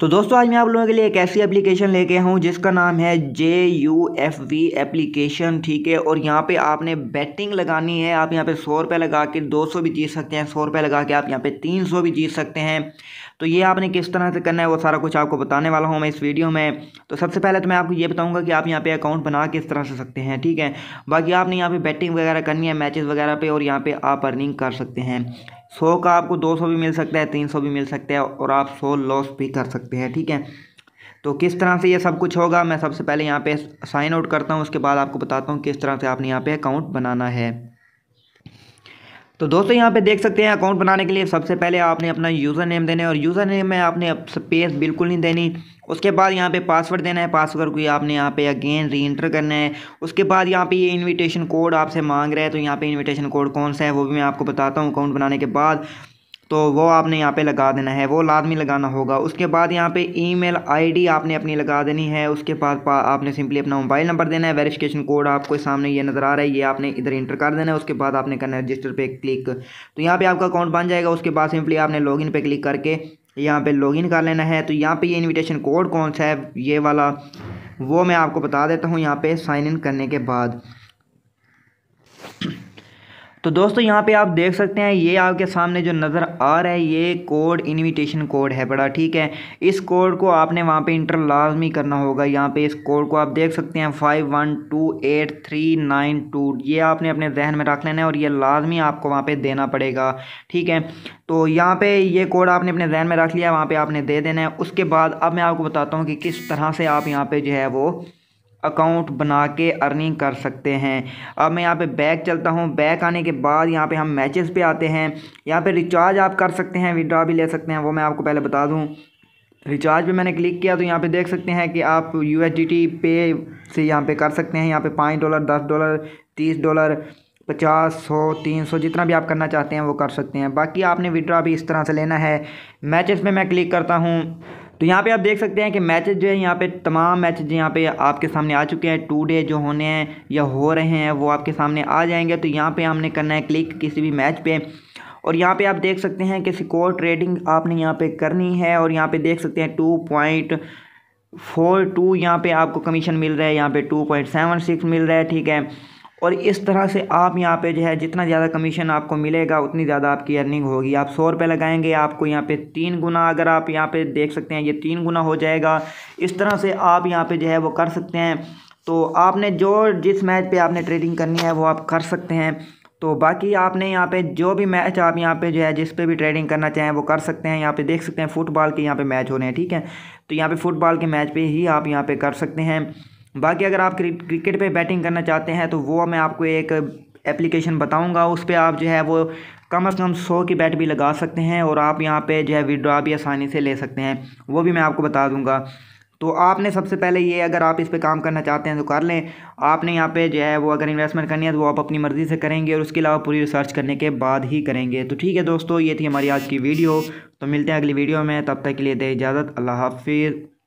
तो दोस्तों आज मैं आप लोगों के लिए एक ऐसी एप्लीकेशन लेके आया हूँ जिसका नाम है J U F V application ठीक है और यहाँ पे आपने बैटिंग लगानी है आप यहाँ पे सौ रुपये लगा के दो सौ भी जीत सकते हैं सौ रुपये लगा के आप यहाँ पे तीन सौ भी जीत सकते हैं तो ये आपने किस तरह से करना है वो सारा कुछ आपको बताने वाला हूँ मैं इस वीडियो में तो सबसे पहले तो मैं आपको ये बताऊँगा कि आप यहाँ पे अकाउंट बना किस तरह से सकते हैं ठीक है बाकी आपने यहाँ पे बैटिंग वगैरह करनी है मैचेस वगैरह पे और यहाँ पे आप अर्निंग कर सकते हैं सौ का आपको दो सौ भी मिल सकता है तीन सौ भी मिल सकता है और आप सौ लॉस भी कर सकते हैं ठीक है तो किस तरह से ये सब कुछ होगा मैं सबसे पहले यहाँ पे साइन आउट करता हूँ उसके बाद आपको बताता हूँ किस तरह से आपने यहाँ पे अकाउंट बनाना है तो दोस्तों यहाँ पे देख सकते हैं अकाउंट बनाने के लिए सबसे पहले आपने अपना यूज़र नेम देना है और यूज़र नेम में आपने स्पेस बिल्कुल नहीं देनी उसके बाद यहाँ पे पासवर्ड देना है पासवर्ड को आपने यहाँ पे अगेन री एंटर करना है उसके बाद यहाँ पे ये इनविटेशन कोड आपसे मांग रहा है तो यहाँ पे इनविटेशन कोड कौन सा है वो भी मैं आपको बताता हूँ अकाउंट बनाने के बाद तो वो आपने यहाँ पे लगा देना है वो लादमी लगाना होगा उसके बाद यहाँ पे ईमेल आईडी आपने अपनी लगा देनी है उसके बाद आपने सिंपली अपना मोबाइल नंबर देना है वेरिफिकेशन कोड आपको सामने ये नज़र आ रहा है ये आपने इधर इंटर कर देना है उसके बाद आपने करना है रजिस्टर पे क्लिक तो यहाँ पे आपका अकाउंट बन जाएगा उसके बाद सिंपली आपने इन पे क्लिक करके यहाँ पे लॉगिन कर लेना है तो यहाँ पे ये इनविटेशन कोड कौन सा है ये वाला वो मैं आपको बता देता हूँ यहाँ पे साइन इन करने के बाद तो दोस्तों यहाँ पे आप देख सकते हैं ये आपके सामने जो नज़र आ रहा है ये कोड इनविटेशन कोड है बड़ा ठीक है इस कोड को आपने वहाँ पे इंटर लाजमी करना होगा यहाँ पे इस कोड को आप देख सकते हैं five one two eight three nine two ये आपने अपने जहन में रख लेना है और ये लाजमी आपको वहाँ पर देना पड़ेगा ठीक है तो यहाँ पर ये कोड आपने अपने जहन में रख लिया वहाँ पर आपने दे देना है उसके बाद अब मैं आपको बताता हूँ कि किस तरह से आप यहाँ पर जो है वो अकाउंट बना के अर्निंग कर सकते हैं अब मैं यहाँ पे बैक चलता हूँ बैक आने के बाद यहाँ पे हम मैचेस पे आते हैं यहाँ पे रिचार्ज आप कर सकते हैं विड्रा भी ले सकते हैं वो मैं आपको पहले बता दूँ रिचार्ज पे मैंने क्लिक किया तो यहाँ पे देख सकते हैं कि आप यू पे से यहाँ पे कर सकते हैं यहाँ पर पाँच डॉलर दस डॉलर तीस डॉलर पचास सौ तीन सौ जितना भी आप करना चाहते हैं वो कर सकते हैं बाकी आपने विड्रा भी इस तरह से लेना है मैचेस में मैं क्लिक करता हूँ तो यहाँ पे आप देख सकते हैं कि मैचेस जो है यहाँ पे तमाम मैचेस जो यहाँ पे आपके सामने आ चुके हैं टू डे जो होने हैं या हो रहे हैं वो आपके सामने आ जाएंगे तो यहाँ पे हमने करना है क्लिक किसी भी मैच पे और यहाँ पे आप देख सकते हैं कि सिकोर ट्रेडिंग आपने यहाँ पे करनी है और यहाँ पे देख सकते हैं टू पॉइंट फोर टू यहाँ पर आपको कमीशन मिल रहा है यहाँ पर टू पॉइंट सेवन सिक्स मिल रहा है ठीक है और इस तरह से आप यहाँ पे जो है जितना ज़्यादा कमीशन आपको मिलेगा उतनी ज़्यादा आपकी अर्निंग होगी आप सौ रुपये लगाएंगे आपको यहाँ पे तीन गुना अगर आप यहाँ पे देख सकते हैं ये तीन गुना हो जाएगा इस तरह से आप यहाँ पे जो है वो कर सकते हैं तो आपने जो जिस मैच पे आपने ट्रेडिंग करनी है वो आप कर सकते हैं तो बाकी आपने यहाँ पे जो भी मैच आप यहाँ पे जो है जिस पे भी ट्रेडिंग करना चाहें वो कर सकते हैं यहाँ पे देख सकते हैं फुटबॉल के यहाँ पे मैच हो रहे हैं ठीक है तो यहाँ पे फुटबॉल के मैच पे ही आप यहाँ पे कर सकते हैं बाकी अगर आप क्रिकेट पे बैटिंग करना चाहते हैं तो वो मैं आपको एक एप्लीकेशन बताऊंगा उस पर आप जो है वो कम से कम सौ की बैट भी लगा सकते हैं और आप यहाँ पे जो है विड्रा भी आसानी से ले सकते हैं वो भी मैं आपको बता दूंगा तो आपने सबसे पहले ये अगर आप इस पे काम करना चाहते हैं तो कर लें आपने यहाँ पे जो है वो अगर इन्वेस्टमेंट करनी है तो वो आप अपनी मर्ज़ी से करेंगे और उसके अलावा पूरी रिसर्च करने के बाद ही करेंगे तो ठीक है दोस्तों ये थी हमारी आज की वीडियो तो मिलते हैं अगली वीडियो में तब तक के लिए दे इजाज़त अल्लाह हाफिज़